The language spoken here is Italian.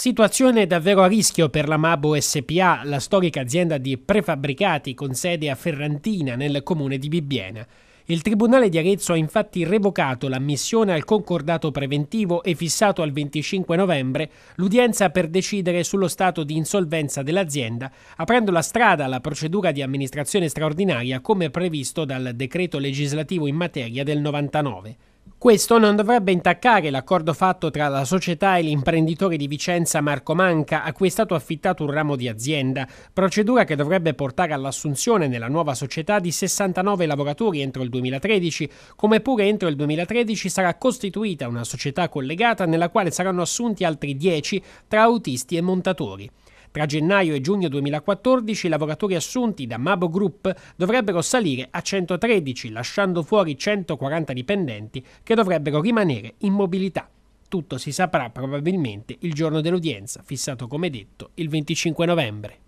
Situazione davvero a rischio per la Mabo SPA, la storica azienda di prefabbricati con sede a Ferrantina nel comune di Bibbiena. Il Tribunale di Arezzo ha infatti revocato l'ammissione al concordato preventivo e fissato al 25 novembre l'udienza per decidere sullo stato di insolvenza dell'azienda, aprendo la strada alla procedura di amministrazione straordinaria come previsto dal decreto legislativo in materia del 99. Questo non dovrebbe intaccare l'accordo fatto tra la società e l'imprenditore di Vicenza Marco Manca, a cui è stato affittato un ramo di azienda, procedura che dovrebbe portare all'assunzione nella nuova società di 69 lavoratori entro il 2013, come pure entro il 2013 sarà costituita una società collegata nella quale saranno assunti altri 10 tra autisti e montatori. Tra gennaio e giugno 2014 i lavoratori assunti da Mabo Group dovrebbero salire a 113, lasciando fuori 140 dipendenti che dovrebbero rimanere in mobilità. Tutto si saprà probabilmente il giorno dell'udienza, fissato come detto il 25 novembre.